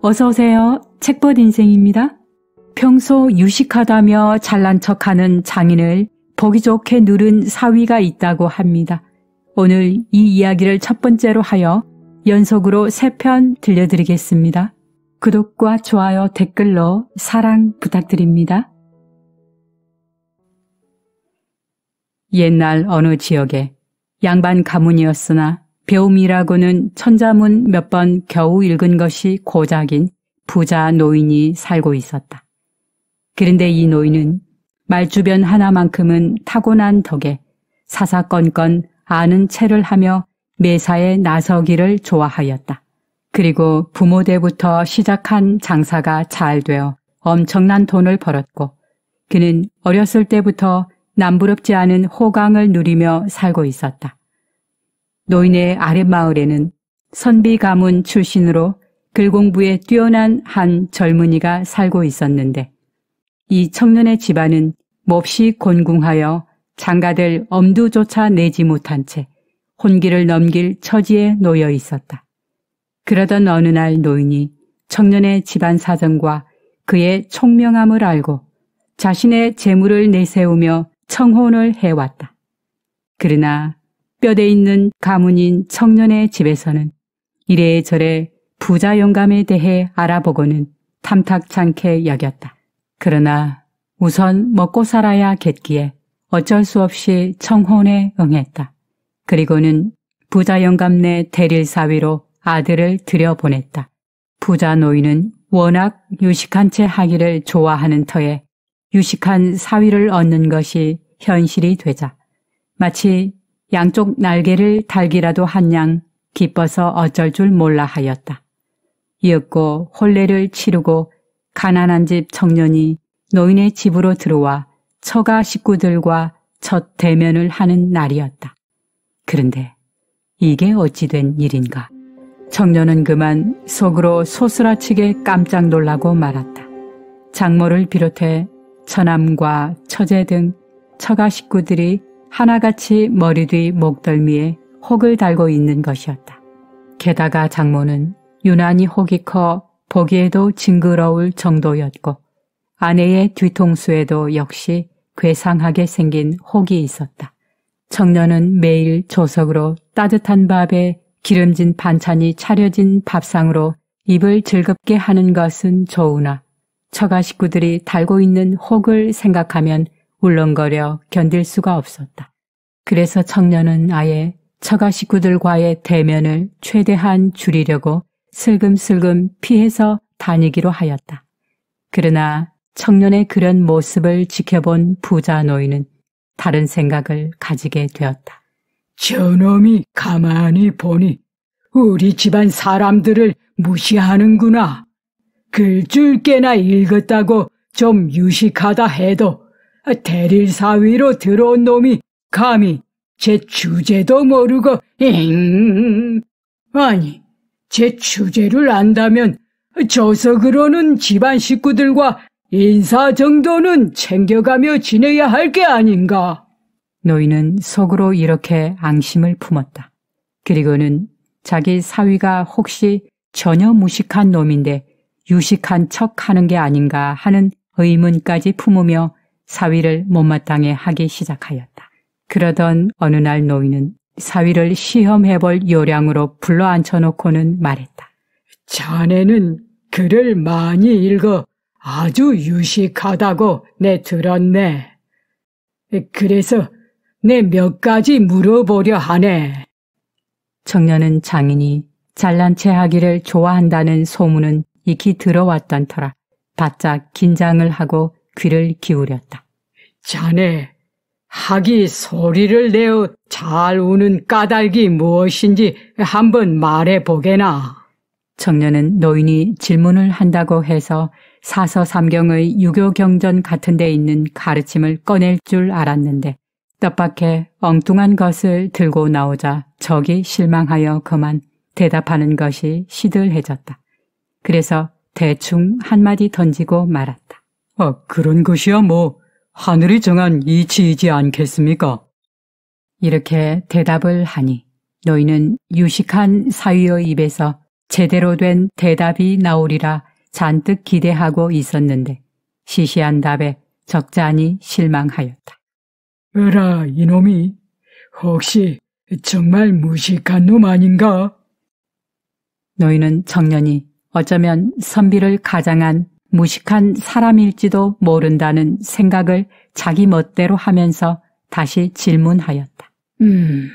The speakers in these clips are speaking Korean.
어서오세요. 책벗 인생입니다. 평소 유식하다며 잘난 척하는 장인을 보기 좋게 누른 사위가 있다고 합니다. 오늘 이 이야기를 첫 번째로 하여 연속으로 세 편 들려드리겠습니다. 구독과 좋아요 댓글로 사랑 부탁드립니다. 옛날 어느 지역에 양반 가문이었으나 배움이라고는 천자문 몇 번 겨우 읽은 것이 고작인 부자 노인이 살고 있었다. 그런데 이 노인은 말 주변 하나만큼은 타고난 덕에 사사건건 아는 체를 하며 매사에 나서기를 좋아하였다. 그리고 부모 대부터 시작한 장사가 잘 되어 엄청난 돈을 벌었고 그는 어렸을 때부터 남부럽지 않은 호강을 누리며 살고 있었다. 노인의 아랫마을에는 선비 가문 출신으로 글공부에 뛰어난 한 젊은이가 살고 있었는데 이 청년의 집안은 몹시 곤궁하여 장가될 엄두조차 내지 못한 채 혼기를 넘길 처지에 놓여 있었다. 그러던 어느 날 노인이 청년의 집안 사정과 그의 총명함을 알고 자신의 재물을 내세우며 청혼을 해왔다. 그러나 뼈대 있는 가문인 청년의 집에서는 이래저래 부자 영감에 대해 알아보고는 탐탁찮게 여겼다. 그러나 우선 먹고 살아야겠기에 어쩔 수 없이 청혼에 응했다. 그리고는 부자 영감 내 대릴 사위로 아들을 들여보냈다. 부자 노인은 워낙 유식한 채 하기를 좋아하는 터에 유식한 사위를 얻는 것이 현실이 되자 마치 양쪽 날개를 달기라도 한 양 기뻐서 어쩔 줄 몰라 하였다. 이윽고 혼례를 치르고 가난한 집 청년이 노인의 집으로 들어와 처가 식구들과 첫 대면을 하는 날이었다. 그런데 이게 어찌 된 일인가. 청년은 그만 속으로 소스라치게 깜짝 놀라고 말았다. 장모를 비롯해 처남과 처제 등 처가 식구들이 하나같이 머리 뒤 목덜미에 혹을 달고 있는 것이었다. 게다가 장모는 유난히 혹이 커 보기에도 징그러울 정도였고 아내의 뒤통수에도 역시 괴상하게 생긴 혹이 있었다. 청년은 매일 조석으로 따뜻한 밥에 기름진 반찬이 차려진 밥상으로 입을 즐겁게 하는 것은 좋으나 처가 식구들이 달고 있는 혹을 생각하면 울렁거려 견딜 수가 없었다. 그래서 청년은 아예 처가 식구들과의 대면을 최대한 줄이려고 슬금슬금 피해서 다니기로 하였다. 그러나 청년의 그런 모습을 지켜본 부자 노인은 다른 생각을 가지게 되었다. 저놈이 가만히 보니 우리 집안 사람들을 무시하는구나. 글줄깨나 읽었다고 좀 유식하다 해도 대릴사위로 들어온 놈이 감히 제 주제도 모르고 잉 아니 제 주제를 안다면 저석으로는 집안 식구들과 인사 정도는 챙겨가며 지내야 할 게 아닌가. 노인은 속으로 이렇게 앙심을 품었다. 그리고는 자기 사위가 혹시 전혀 무식한 놈인데 유식한 척 하는 게 아닌가 하는 의문까지 품으며 사위를 못마땅해 하기 시작하였다. 그러던 어느 날 노인은 사위를 시험해볼 요량으로 불러 앉혀놓고는 말했다. 자네는 글을 많이 읽어 아주 유식하다고 내 들었네. 그래서 내 몇 가지 물어보려 하네. 청년은 장인이 잘난 체 하기를 좋아한다는 소문은 익히 들어왔던 터라 바짝 긴장을 하고 귀를 기울였다. 자네, 하기 소리를 내어 잘 우는 까닭이 무엇인지 한번 말해 보게나. 청년은 노인이 질문을 한다고 해서 사서삼경의 유교경전 같은 데 있는 가르침을 꺼낼 줄 알았는데 뜻밖에 엉뚱한 것을 들고 나오자 적이 실망하여 그만 대답하는 것이 시들해졌다. 그래서 대충 한마디 던지고 말았다. 아, 그런 것이야 뭐 하늘이 정한 이치이지 않겠습니까? 이렇게 대답을 하니 너희는 유식한 사위의 입에서 제대로 된 대답이 나오리라 잔뜩 기대하고 있었는데 시시한 답에 적잖이 실망하였다. 으라 이놈이 혹시 정말 무식한 놈 아닌가? 너희는 청년이 어쩌면 선비를 가장한 무식한 사람일지도 모른다는 생각을 자기 멋대로 하면서 다시 질문하였다. 음,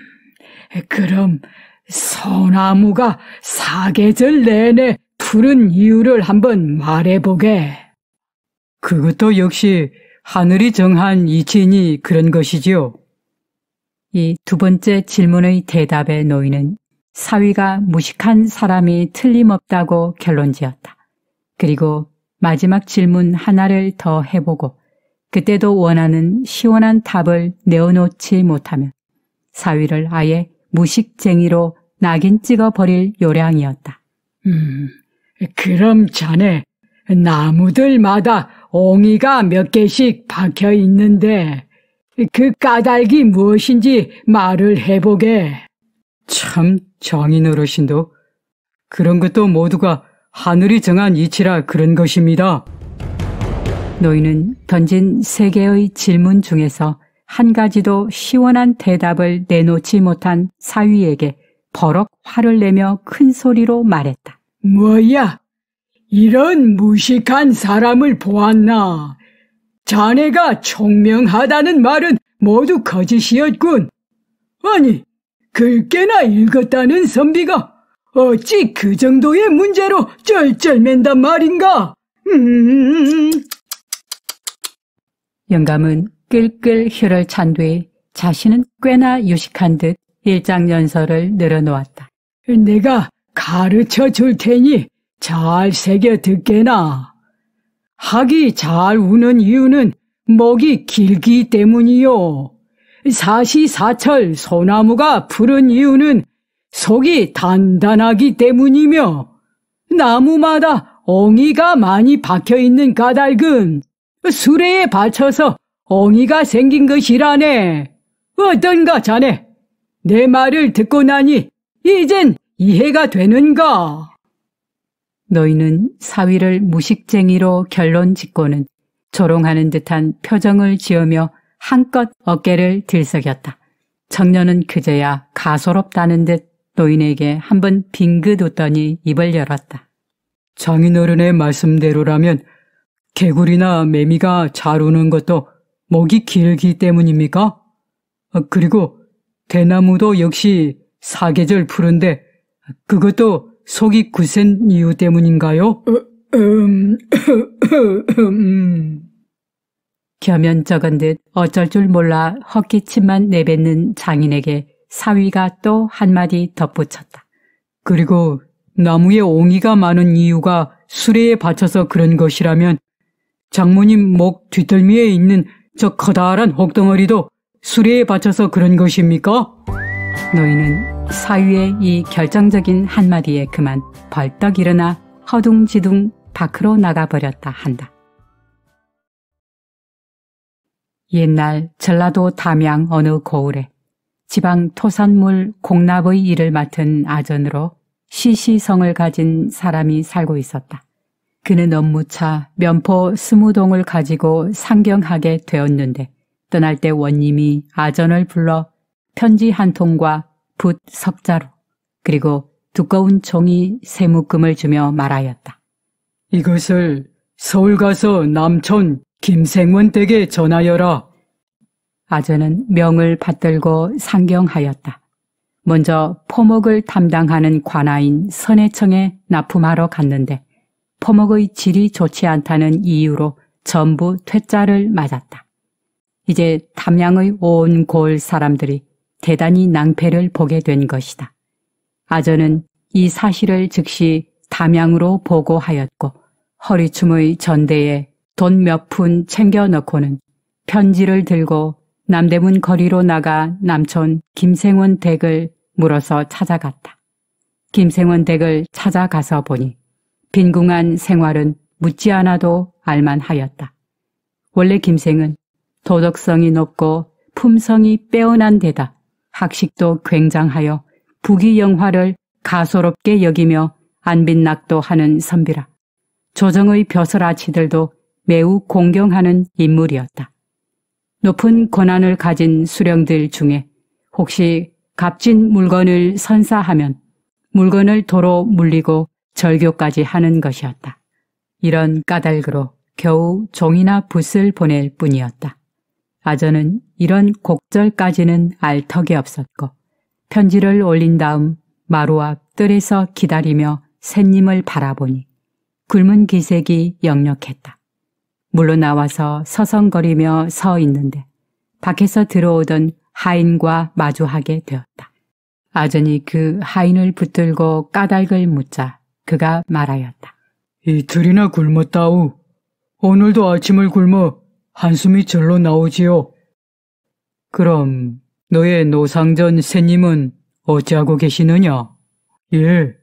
그럼 소나무가 사계절 내내 푸른 이유를 한번 말해보게. 그것도 역시 하늘이 정한 이치니 그런 것이지요. 이 두 번째 질문의 대답에 노인은 사위가 무식한 사람이 틀림없다고 결론 지었다. 그리고 마지막 질문 하나를 더 해보고 그때도 원하는 시원한 답을 내어놓지 못하면 사위를 아예 무식쟁이로 낙인 찍어 버릴 요량이었다. 음, 그럼 자네 나무들마다 옹이가 몇 개씩 박혀 있는데 그 까닭이 무엇인지 말을 해보게. 참 정인 어르신도 그런 것도 모두가 하늘이 정한 이치라 그런 것입니다. 노인은 던진 세 개의 질문 중에서 한 가지도 시원한 대답을 내놓지 못한 사위에게 버럭 화를 내며 큰 소리로 말했다. 뭐야? 이런 무식한 사람을 보았나? 자네가 총명하다는 말은 모두 거짓이었군. 아니, 글깨나 읽었다는 선비가 어찌 그 정도의 문제로 쩔쩔맨단 말인가? 음. 영감은 끌끌 혀를 찬 뒤에 자신은 꽤나 유식한 듯 일장연설을 늘어놓았다. 내가 가르쳐 줄 테니 잘 새겨 듣게나. 학이 잘 우는 이유는 목이 길기 때문이요. 사시사철 소나무가 푸른 이유는 속이 단단하기 때문이며 나무마다 엉이가 많이 박혀 있는 까닭은 수레에 받쳐서 엉이가 생긴 것이라네. 어떤가 자네? 내 말을 듣고 나니 이젠 이해가 되는가? 너희는 사위를 무식쟁이로 결론 짓고는 조롱하는 듯한 표정을 지으며 한껏 어깨를 들썩였다. 청년은 그제야 가소롭다는 듯 노인에게 한 번 빙긋 웃더니 입을 열었다. 장인어른의 말씀대로라면 개구리나 매미가 잘 우는 것도 목이 길기 때문입니까? 어, 그리고 대나무도 역시 사계절 푸른데 그것도 속이 굳센 이유 때문인가요? 겸연쩍은 듯 어쩔 줄 몰라 헛기침만 내뱉는 장인에게 사위가 또 한마디 덧붙였다. 그리고 나무에 옹이가 많은 이유가 수레에 받쳐서 그런 것이라면 장모님 목 뒤뜰미에 있는 저 커다란 혹덩어리도 수레에 받쳐서 그런 것입니까? 너희는 사위의 이 결정적인 한마디에 그만 벌떡 일어나 허둥지둥 밖으로 나가버렸다 한다. 옛날 전라도 담양 어느 고을에 지방 토산물 공납의 일을 맡은 아전으로 시시성을 가진 사람이 살고 있었다. 그는 업무차 면포 스무동을 가지고 상경하게 되었는데 떠날 때 원님이 아전을 불러 편지 한 통과 붓 석자로 그리고 두꺼운 종이 세무금을 주며 말하였다. 이것을 서울 가서 남촌 김생원 댁에 전하여라. 아조는 명을 받들고 상경하였다. 먼저 포목을 담당하는 관아인 선해청에 납품하러 갔는데 포목의 질이 좋지 않다는 이유로 전부 퇴짜를 맞았다. 이제 담양의 온 고을 사람들이 대단히 낭패를 보게 된 것이다. 아저는 이 사실을 즉시 담양으로 보고하였고 허리춤의 전대에 돈 몇 푼 챙겨 넣고는 편지를 들고 남대문 거리로 나가 남촌 김생원 댁을 물어서 찾아갔다. 김생원 댁을 찾아가서 보니 빈궁한 생활은 묻지 않아도 알만하였다. 원래 김생은 도덕성이 높고 품성이 빼어난 데다 학식도 굉장하여 부귀영화를 가소롭게 여기며 안빈낙도 하는 선비라. 조정의 벼슬아치들도 매우 공경하는 인물이었다. 높은 권한을 가진 수령들 중에 혹시 값진 물건을 선사하면 물건을 도로 물리고 절교까지 하는 것이었다. 이런 까닭으로 겨우 종이나 붓을 보낼 뿐이었다. 아저는 이런 곡절까지는 알 턱이 없었고 편지를 올린 다음 마루 앞 뜰에서 기다리며 새님을 바라보니 굶은 기색이 역력했다. 물로 나와서 서성거리며 서 있는데 밖에서 들어오던 하인과 마주하게 되었다. 아전이 그 하인을 붙들고 까닭을 묻자 그가 말하였다. 이틀이나 굶었다우. 오늘도 아침을 굶어 한숨이 절로 나오지요. 그럼 너의 노상전 새님은 어찌하고 계시느냐? 예,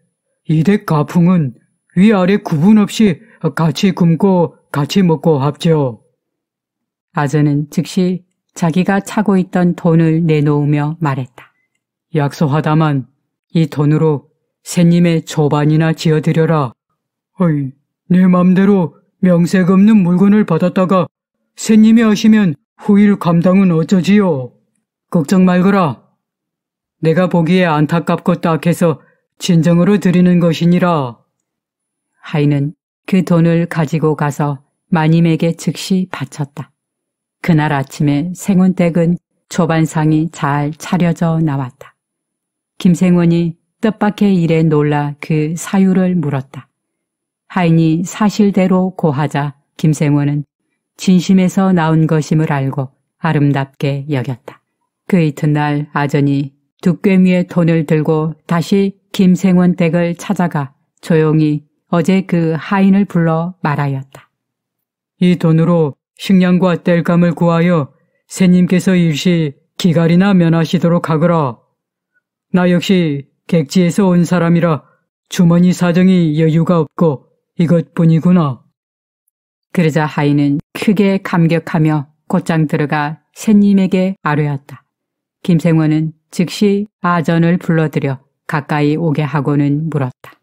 이대 가풍은 위아래 구분 없이 같이 굶고 같이 먹고 합죠. 아저는 즉시 자기가 차고 있던 돈을 내놓으며 말했다. 약속하다만 이 돈으로 새님의 조반이나 지어드려라. 어이, 내 맘대로 명색 없는 물건을 받았다가 새님이 하시면 후일 감당은 어쩌지요? 걱정 말거라. 내가 보기에 안타깝고 딱해서 진정으로 드리는 것이니라. 하이는 그 돈을 가지고 가서 마님에게 즉시 바쳤다. 그날 아침에 생운댁은 조반상이 잘 차려져 나왔다. 김생원이 뜻밖의 일에 놀라 그 사유를 물었다. 하인이 사실대로 고하자 김생원은 진심에서 나온 것임을 알고 아름답게 여겼다. 그 이튿날 아전이 두꿰미에 돈을 들고 다시 김생원 댁을 찾아가 조용히 어제 그 하인을 불러 말하였다. 이 돈으로 식량과 땔감을 구하여 새님께서 일시 기갈이나 면하시도록 하거라. 나 역시 객지에서 온 사람이라 주머니 사정이 여유가 없고 이것뿐이구나. 그러자 하인은 크게 감격하며 곧장 들어가 새님에게 아뢰었다. 김생원은 즉시 아전을 불러들여 가까이 오게 하고는 물었다.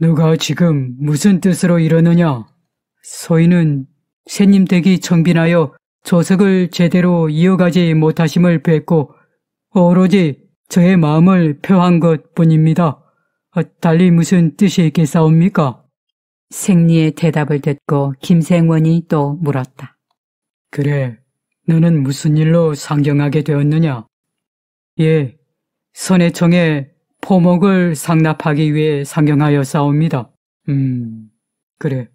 누가 지금 무슨 뜻으로 이러느냐? 소인은 새님 댁이 청빈하여 조석을 제대로 이어가지 못하심을 뵙고 오로지 저의 마음을 표한 것 뿐입니다. 아, 달리 무슨 뜻이 있겠사옵니까? 생리의 대답을 듣고 김생원이 또 물었다. 그래, 너는 무슨 일로 상경하게 되었느냐? 예, 선해청에 포목을 상납하기 위해 상경하여 싸웁니다. 음, 그래.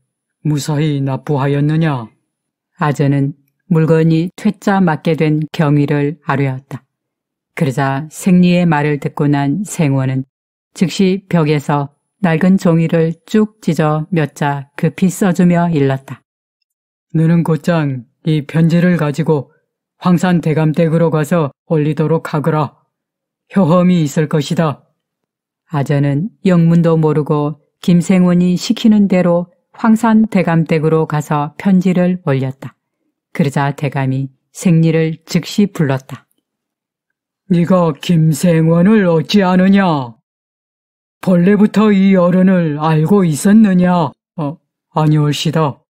무사히 납부하였느냐? 아재는 물건이 퇴짜 맞게 된 경위를 아뢰었다. 그러자 생리의 말을 듣고 난 생원은 즉시 벽에서 낡은 종이를 쭉 찢어 몇 자 급히 써주며 일렀다. 너는 곧장 이 편지를 가지고 황산 대감댁으로 가서 올리도록 하거라. 효험이 있을 것이다. 아저는 영문도 모르고 김생원이 시키는 대로 황산 대감댁으로 가서 편지를 올렸다. 그러자 대감이 생리를 즉시 불렀다. 네가 김생원을 어찌 아느냐? 본래부터 이 어른을 알고 있었느냐? 어, 아니올시다.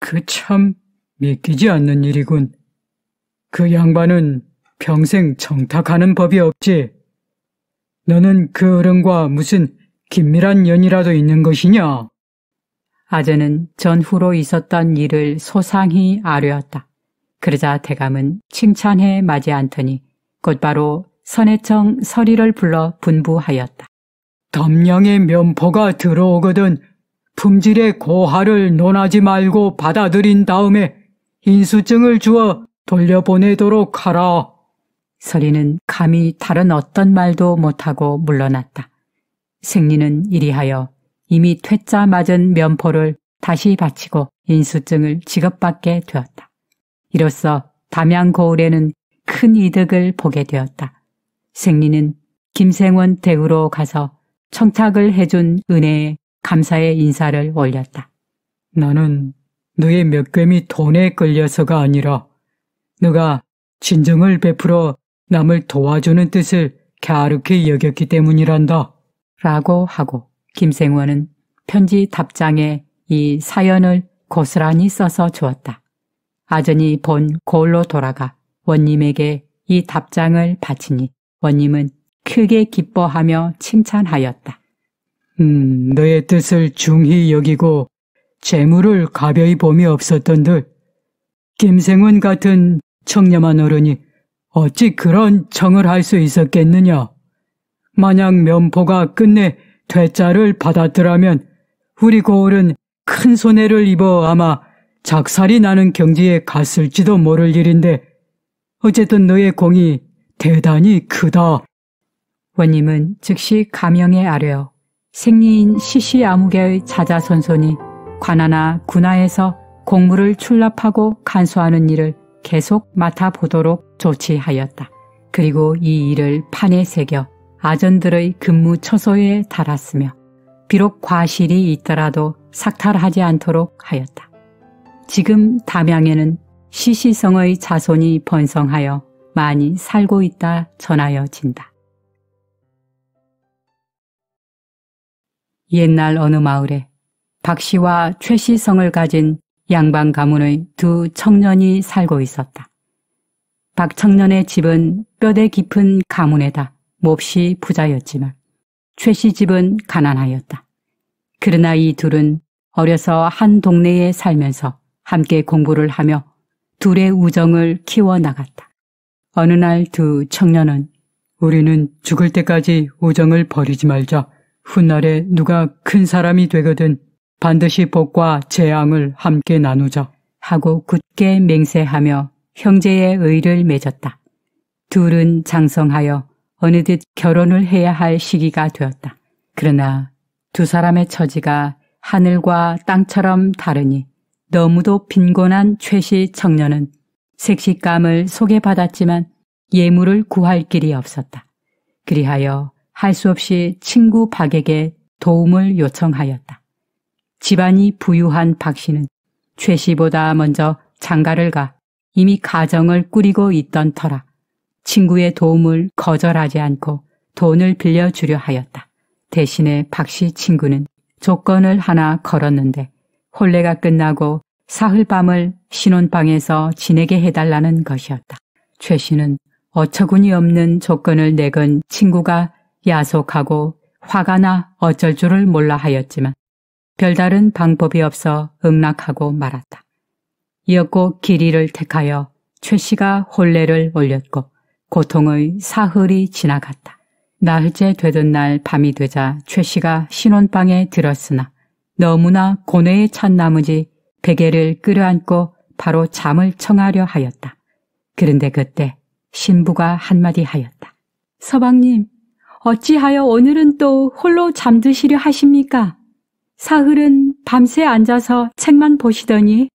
그 참 믿기지 않는 일이군. 그 양반은 평생 청탁하는 법이 없지. 너는 그 어른과 무슨 긴밀한 연이라도 있는 것이냐? 아재는 전후로 있었던 일을 소상히 아뢰었다. 그러자 대감은 칭찬해 마지 않더니 곧바로 선해청 서리를 불러 분부하였다. 덤령의 면포가 들어오거든 품질의 고하를 논하지 말고 받아들인 다음에 인수증을 주어 돌려보내도록 하라. 서리는 감히 다른 어떤 말도 못하고 물러났다. 승리는 이리하여 이미 퇴짜 맞은 면포를 다시 바치고 인수증을 지급받게 되었다. 이로써 담양 고을에는 큰 이득을 보게 되었다. 승리는 김생원 대우로 가서 청탁을 해준 은혜에 감사의 인사를 올렸다. 너는 너의 몇 꿰미 돈에 끌려서가 아니라 너가 진정을 베풀어 남을 도와주는 뜻을 갸륵히 여겼기 때문이란다. 라고 하고 김생원은 편지 답장에 이 사연을 고스란히 써서 주었다. 아전이 본고로 돌아가 원님에게 이 답장을 바치니 원님은 크게 기뻐하며 칭찬하였다. 음, 너의 뜻을 중히 여기고 재물을 가벼이 봄이 없었던들 김생원 같은 청렴한 어른이 어찌 그런 청을 할 수 있었겠느냐? 만약 면포가 끝내 퇴짜를 받았더라면 우리 고을은 큰 손해를 입어 아마 작살이 나는 경지에 갔을지도 모를 일인데 어쨌든 너의 공이 대단히 크다. 원님은 즉시 감형에 아뢰어 생리인 시시아무개의 자자손손이 관아나 군하에서 공물을 출납하고 간수하는 일을 계속 맡아보도록 조치하였다. 그리고 이 일을 판에 새겨 아전들의 근무 처소에 달았으며 비록 과실이 있더라도 삭탈하지 않도록 하였다. 지금 담양에는 시시성의 자손이 번성하여 많이 살고 있다 전하여진다. 옛날 어느 마을에 박씨와 최씨성을 가진 양반 가문의 두 청년이 살고 있었다. 박 청년의 집은 뼈대 깊은 가문에다 몹시 부자였지만 최씨 집은 가난하였다. 그러나 이 둘은 어려서 한 동네에 살면서 함께 공부를 하며 둘의 우정을 키워나갔다. 어느 날 두 청년은 우리는 죽을 때까지 우정을 버리지 말자. 훗날에 누가 큰 사람이 되거든 반드시 복과 재앙을 함께 나누자 하고 굳게 맹세하며 형제의 의를 맺었다. 둘은 장성하여 어느 듯 결혼을 해야 할 시기가 되었다. 그러나 두 사람의 처지가 하늘과 땅처럼 다르니 너무도 빈곤한 최씨 청년은 색시감을 소개받았지만 예물을 구할 길이 없었다. 그리하여 할 수 없이 친구 박에게 도움을 요청하였다. 집안이 부유한 박 씨는 최 씨보다 먼저 장가를 가 이미 가정을 꾸리고 있던 터라 친구의 도움을 거절하지 않고 돈을 빌려주려 하였다. 대신에 박씨 친구는 조건을 하나 걸었는데 혼례가 끝나고 사흘 밤을 신혼방에서 지내게 해달라는 것이었다. 최 씨는 어처구니 없는 조건을 내건 친구가 야속하고 화가 나 어쩔 줄을 몰라 하였지만 별다른 방법이 없어 음락하고 말았다. 이었고 길이를 택하여 최 씨가 혼례를 올렸고 고통의 사흘이 지나갔다. 나흘째 되던 날 밤이 되자 최 씨가 신혼방에 들었으나 너무나 고뇌에 찬 나머지 베개를 끌어안고 바로 잠을 청하려 하였다. 그런데 그때 신부가 한마디 하였다. 서방님, 어찌하여 오늘은 또 홀로 잠드시려 하십니까? 사흘은 밤새 앉아서 책만 보시더니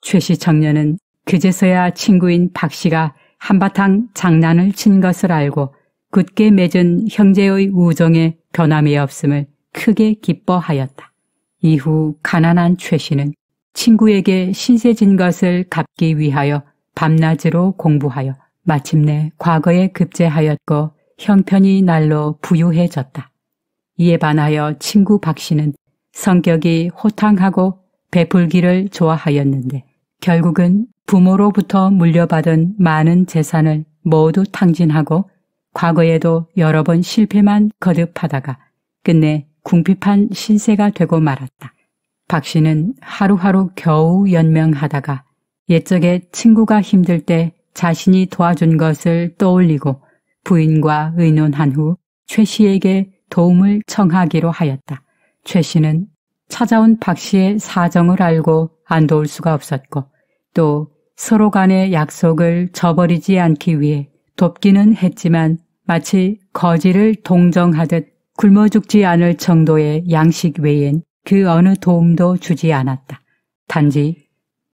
최씨 청년은 그제서야 친구인 박 씨가 한바탕 장난을 친 것을 알고 굳게 맺은 형제의 우정에 변함이 없음을 크게 기뻐하였다. 이후 가난한 최 씨는 친구에게 신세진 것을 갚기 위하여 밤낮으로 공부하여 마침내 과거에 급제하였고 형편이 날로 부유해졌다. 이에 반하여 친구 박 씨는 성격이 호탕하고 베풀기를 좋아하였는데 결국은 부모로부터 물려받은 많은 재산을 모두 탕진하고 과거에도 여러 번 실패만 거듭하다가 끝내 궁핍한 신세가 되고 말았다. 박 씨는 하루하루 겨우 연명하다가 옛적에 친구가 힘들 때 자신이 도와준 것을 떠올리고 부인과 의논한 후 최 씨에게 도움을 청하기로 하였다. 최 씨는 찾아온 박 씨의 사정을 알고 안 도울 수가 없었고 또 서로 간의 약속을 저버리지 않기 위해 돕기는 했지만 마치 거지를 동정하듯 굶어 죽지 않을 정도의 양식 외엔 그 어느 도움도 주지 않았다. 단지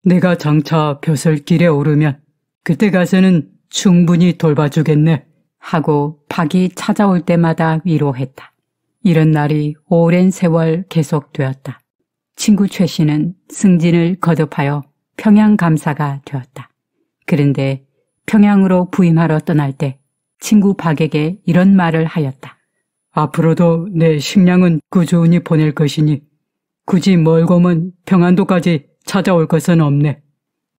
내가 장차 벼슬길에 오르면 그때 가서는 충분히 돌봐주겠네 하고 박이 찾아올 때마다 위로했다. 이런 날이 오랜 세월 계속되었다. 친구 최 씨는 승진을 거듭하여 평양 감사가 되었다. 그런데 평양으로 부임하러 떠날 때 친구 박에게 이런 말을 하였다. 앞으로도 내 식량은 꾸준히 보낼 것이니 굳이 멀고먼 평안도까지 찾아올 것은 없네.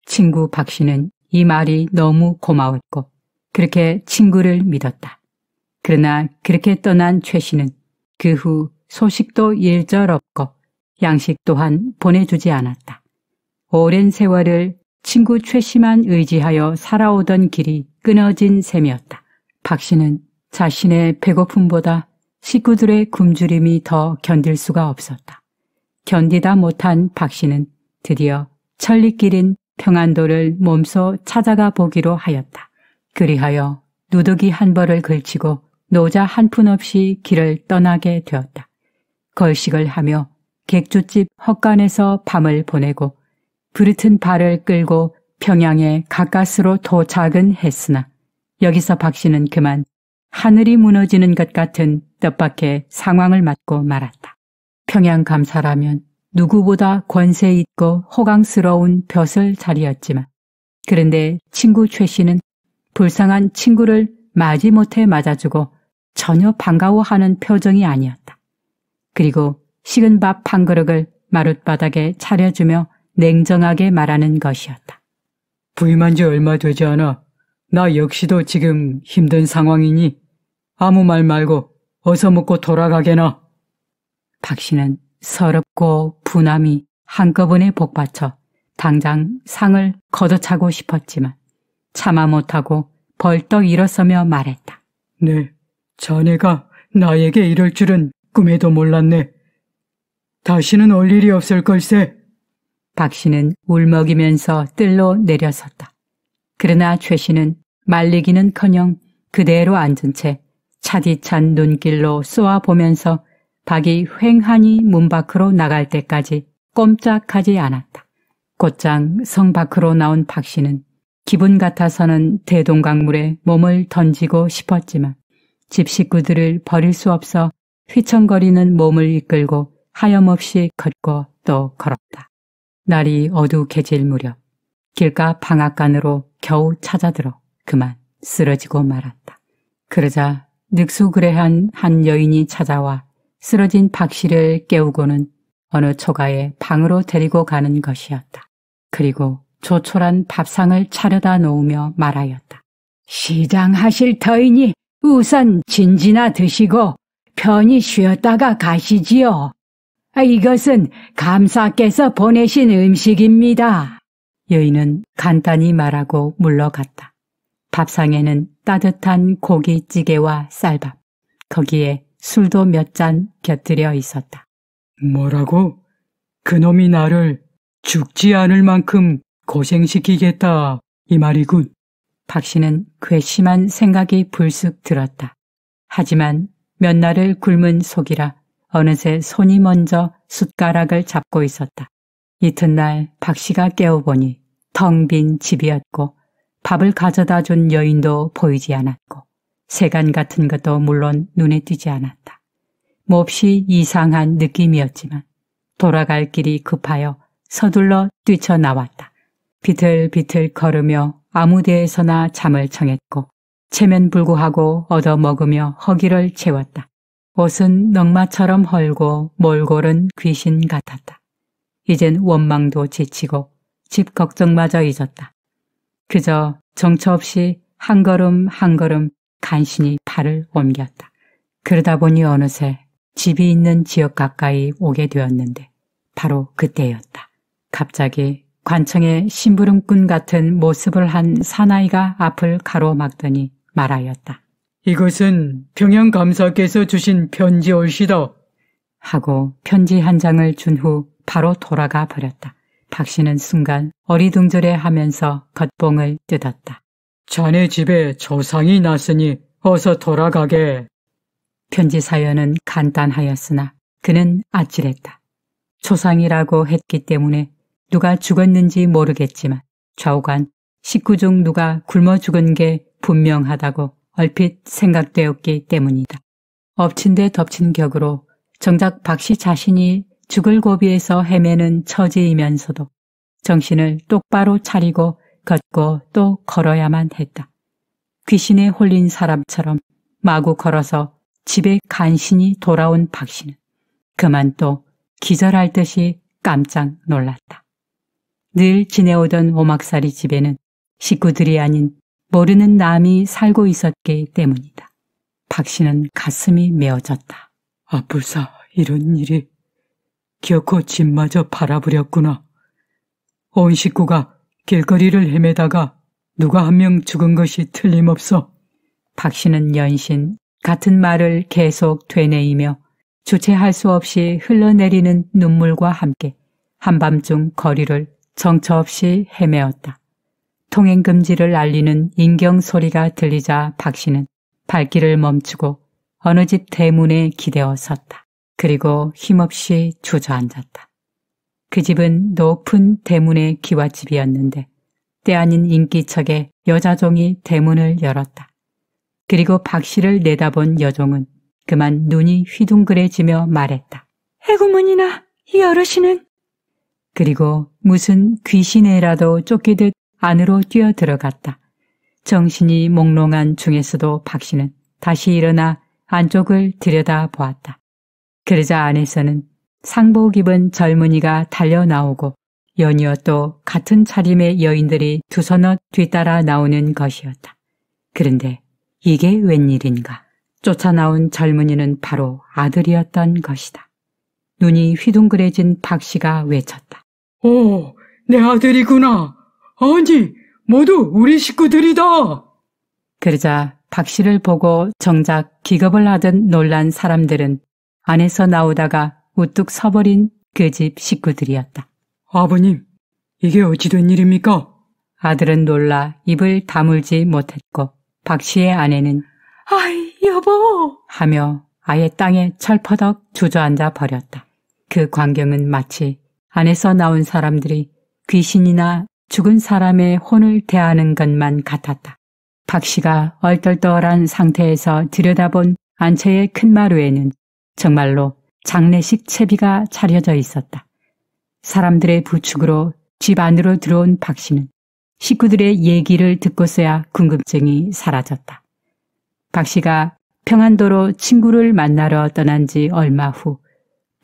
친구 박 씨는 이 말이 너무 고마웠고 그렇게 친구를 믿었다. 그러나 그렇게 떠난 최 씨는 그후 소식도 일절없고 양식 또한 보내주지 않았다. 오랜 세월을 친구 최씨만 의지하여 살아오던 길이 끊어진 셈이었다. 박 씨는 자신의 배고픔보다 식구들의 굶주림이 더 견딜 수가 없었다. 견디다 못한 박 씨는 드디어 천리길인 평안도를 몸소 찾아가 보기로 하였다. 그리하여 누더기 한 벌을 걸치고 노자 한 푼 없이 길을 떠나게 되었다. 걸식을 하며 객주집 헛간에서 밤을 보내고 부르튼 발을 끌고 평양에 가까스로 도착은 했으나 여기서 박 씨는 그만 하늘이 무너지는 것 같은 뜻밖의 상황을 맞고 말았다. 평양 감사라면 누구보다 권세 있고 호강스러운 벼슬 자리였지만 그런데 친구 최 씨는 불쌍한 친구를 마지못해 맞아주고 전혀 반가워하는 표정이 아니었다. 그리고 식은 밥 한 그릇을 마룻바닥에 차려주며 냉정하게 말하는 것이었다. 부임한 지 얼마 되지 않아. 나 역시도 지금 힘든 상황이니 아무 말 말고 어서 먹고 돌아가게나. 박 씨는 서럽고 분함이 한꺼번에 복받쳐 당장 상을 걷어차고 싶었지만 참아 못하고 벌떡 일어서며 말했다. 네, 자네가 나에게 이럴 줄은 꿈에도 몰랐네. 다시는 올 일이 없을 걸세. 박 씨는 울먹이면서 뜰로 내려섰다. 그러나 최 씨는 말리기는커녕 그대로 앉은 채 차디찬 눈길로 쏘아보면서 박이 횡하니 문 밖으로 나갈 때까지 꼼짝하지 않았다. 곧장 성 밖으로 나온 박 씨는 기분 같아서는 대동강물에 몸을 던지고 싶었지만 집 식구들을 버릴 수 없어 휘청거리는 몸을 이끌고 하염없이 걷고 또 걸었다. 날이 어두해질 무렵 길가 방앗간으로 겨우 찾아들어 그만 쓰러지고 말았다. 그러자 늑수그레한 한 여인이 찾아와 쓰러진 박 씨를 깨우고는 어느 초가에 방으로 데리고 가는 것이었다. 그리고 조촐한 밥상을 차려다 놓으며 말하였다. 시장하실 터이니 우선 진지나 드시고 편히 쉬었다가 가시지요. 아, 이것은 감사께서 보내신 음식입니다. 여인은 간단히 말하고 물러갔다. 밥상에는 따뜻한 고깃찌개와 쌀밥, 거기에 술도 몇 잔 곁들여 있었다. 뭐라고? 그놈이 나를 죽지 않을 만큼 고생시키겠다, 이 말이군. 박 씨는 괘씸한 생각이 불쑥 들었다. 하지만 몇 날을 굶은 속이라 어느새 손이 먼저 숟가락을 잡고 있었다. 이튿날 박 씨가 깨어보니 텅 빈 집이었고 밥을 가져다 준 여인도 보이지 않았고 세간 같은 것도 물론 눈에 띄지 않았다. 몹시 이상한 느낌이었지만 돌아갈 길이 급하여 서둘러 뛰쳐나왔다. 비틀비틀 걸으며 아무 데에서나 잠을 청했고 체면 불구하고 얻어먹으며 허기를 채웠다. 옷은 넝마처럼 헐고 몰골은 귀신 같았다. 이젠 원망도 지치고 집 걱정마저 잊었다. 그저 정처 없이 한 걸음 한 걸음 간신히 팔을 옮겼다. 그러다 보니 어느새 집이 있는 지역 가까이 오게 되었는데 바로 그때였다. 갑자기 관청의 심부름꾼 같은 모습을 한 사나이가 앞을 가로막더니 말하였다. 이것은 평양 감사께서 주신 편지 올시다. 하고 편지 한 장을 준 후 바로 돌아가 버렸다. 박 씨는 순간 어리둥절해 하면서 겉봉을 뜯었다. 자네 집에 조상이 났으니 어서 돌아가게. 편지 사연은 간단하였으나 그는 아찔했다. 조상이라고 했기 때문에 누가 죽었는지 모르겠지만 좌우간 19중 누가 굶어 죽은 게 분명하다고 얼핏 생각되었기 때문이다. 엎친 데 덮친 격으로 정작 박씨 자신이 죽을 고비에서 헤매는 처지이면서도 정신을 똑바로 차리고 걷고 또 걸어야만 했다. 귀신에 홀린 사람처럼 마구 걸어서 집에 간신히 돌아온 박 씨는 그만 또 기절할 듯이 깜짝 놀랐다. 늘 지내오던 오막살이 집에는 식구들이 아닌 모르는 남이 살고 있었기 때문이다. 박 씨는 가슴이 메어졌다. 아, 뿔사 이런 일이. 결코 집마저 바라버렸구나. 온 식구가 길거리를 헤매다가 누가 한 명 죽은 것이 틀림없어. 박 씨는 연신 같은 말을 계속 되뇌이며 주체할 수 없이 흘러내리는 눈물과 함께 한밤중 거리를 정처 없이 헤매었다. 통행금지를 알리는 인경 소리가 들리자 박 씨는 발길을 멈추고 어느 집 대문에 기대어 섰다. 그리고 힘없이 주저앉았다. 그 집은 높은 대문의 기와집이었는데 때 아닌 인기척에 여자종이 대문을 열었다. 그리고 박 씨를 내다본 여종은 그만 눈이 휘둥그레지며 말했다. 해구문이나 이 어르신은 그리고 무슨 귀신에라도 쫓기듯 안으로 뛰어 들어갔다. 정신이 몽롱한 중에서도 박 씨는 다시 일어나 안쪽을 들여다 보았다. 그러자 안에서는 상복 입은 젊은이가 달려 나오고 연이어 또 같은 차림의 여인들이 두서넛 뒤따라 나오는 것이었다. 그런데 이게 웬일인가? 쫓아나온 젊은이는 바로 아들이었던 것이다. 눈이 휘둥그레진 박 씨가 외쳤다. 오, 어, 내 아들이구나. 아니, 모두 우리 식구들이다. 그러자 박 씨를 보고 정작 기겁을 하던 놀란 사람들은 안에서 나오다가 우뚝 서버린 그 집 식구들이었다. 아버님, 이게 어찌 된 일입니까? 아들은 놀라 입을 다물지 못했고 박 씨의 아내는 아이 여보 하며 아예 땅에 철퍼덕 주저앉아 버렸다. 그 광경은 마치 안에서 나온 사람들이 귀신이나 죽은 사람의 혼을 대하는 것만 같았다. 박 씨가 얼떨떨한 상태에서 들여다본 안채의 큰 마루에는 정말로 장례식 채비가 차려져 있었다. 사람들의 부축으로 집 안으로 들어온 박 씨는 식구들의 얘기를 듣고서야 궁금증이 사라졌다. 박 씨가 평안도로 친구를 만나러 떠난 지 얼마 후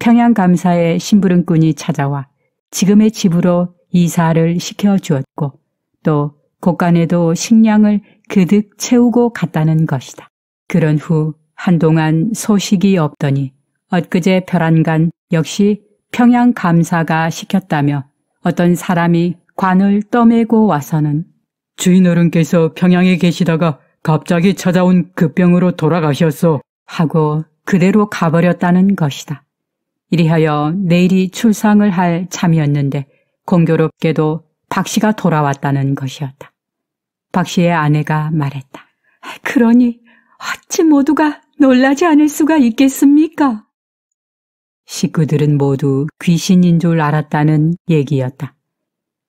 평양감사의 심부름꾼이 찾아와 지금의 집으로 이사를 시켜주었고 또 곳간에도 식량을 그득 채우고 갔다는 것이다. 그런 후 한동안 소식이 없더니 엊그제 별안간 역시 평양감사가 시켰다며 어떤 사람이 관을 떠매고 와서는 주인 어른께서 평양에 계시다가 갑자기 찾아온 급병으로 돌아가셨소 하고 그대로 가버렸다는 것이다. 이리하여 내일이 출상을 할 참이었는데 공교롭게도 박 씨가 돌아왔다는 것이었다. 박 씨의 아내가 말했다. 그러니 어찌 모두가 놀라지 않을 수가 있겠습니까? 식구들은 모두 귀신인 줄 알았다는 얘기였다.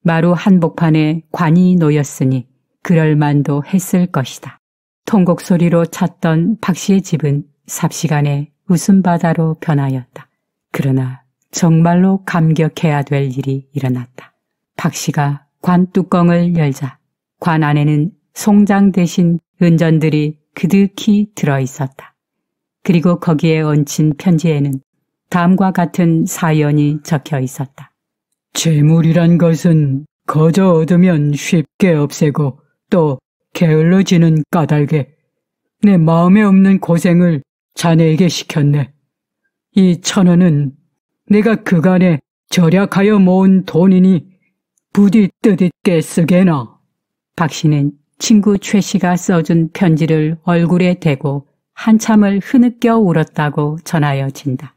마루 한복판에 관이 놓였으니 그럴만도 했을 것이다. 통곡 소리로 찾던 박 씨의 집은 삽시간에 웃음바다로 변하였다. 그러나 정말로 감격해야 될 일이 일어났다. 박 씨가 관 뚜껑을 열자 관 안에는 송장 대신 은전들이 그득히 들어있었다. 그리고 거기에 얹힌 편지에는 다음과 같은 사연이 적혀 있었다. 재물이란 것은 거저 얻으면 쉽게 없애고 또 게을러지는 까닭에 내 마음에 없는 고생을 자네에게 시켰네. 이 천원은 내가 그간에 절약하여 모은 돈이니 부디 뜻있게 쓰게나. 박 씨는 친구 최 씨가 써준 편지를 얼굴에 대고 한참을 흐느껴 울었다고 전하여진다.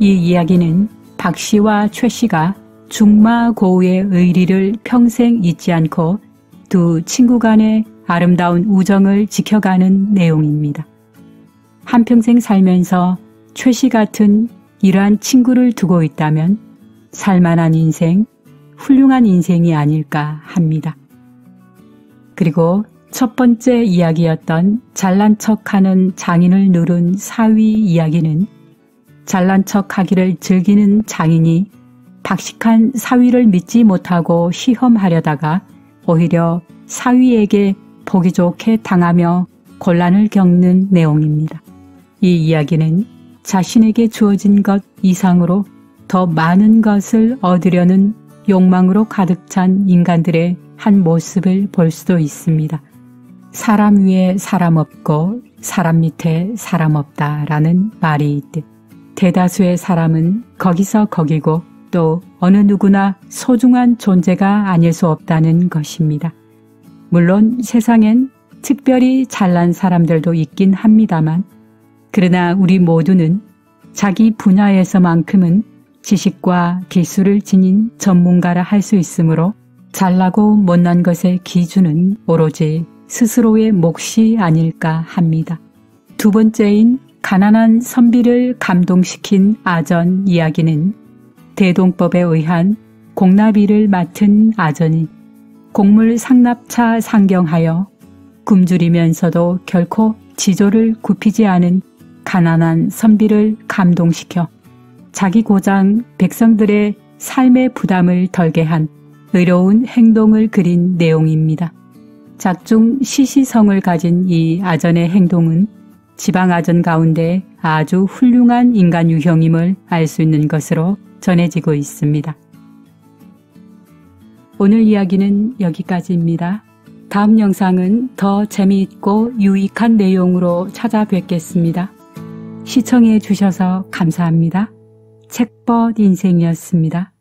이 이야기는 박 씨와 최 씨가 중마고우의 의리를 평생 잊지 않고 두 친구 간의 아름다운 우정을 지켜가는 내용입니다. 한평생 살면서 최 씨 같은 이러한 친구를 두고 있다면 살만한 인생, 훌륭한 인생이 아닐까 합니다. 그리고 첫 번째 이야기였던 잘난 척하는 장인을 누른 사위 이야기는 잘난 척하기를 즐기는 장인이 박식한 사위를 믿지 못하고 시험하려다가 오히려 사위에게 보기 좋게 당하며 곤란을 겪는 내용입니다. 이 이야기는 자신에게 주어진 것 이상으로 더 많은 것을 얻으려는 욕망으로 가득 찬 인간들의 한 모습을 볼 수도 있습니다. 사람 위에 사람 없고 사람 밑에 사람 없다라는 말이 있듯 대다수의 사람은 거기서 거기고 또 어느 누구나 소중한 존재가 아닐 수 없다는 것입니다. 물론 세상엔 특별히 잘난 사람들도 있긴 합니다만 그러나 우리 모두는 자기 분야에서만큼은 지식과 기술을 지닌 전문가라 할 수 있으므로 잘나고 못난 것의 기준은 오로지 스스로의 몫이 아닐까 합니다. 두 번째인 가난한 선비를 감동시킨 아전 이야기는 대동법에 의한 공나비를 맡은 아전이 곡물 상납차 상경하여 굶주리면서도 결코 지조를 굽히지 않은 가난한 선비를 감동시켜 자기 고장 백성들의 삶의 부담을 덜게 한 의로운 행동을 그린 내용입니다. 작중 시시성을 가진 이 아전의 행동은 지방 아전 가운데 아주 훌륭한 인간 유형임을 알 수 있는 것으로 전해지고 있습니다. 오늘 이야기는 여기까지입니다. 다음 영상은 더 재미있고 유익한 내용으로 찾아뵙겠습니다. 시청해 주셔서 감사합니다. 책벗 인생이었습니다.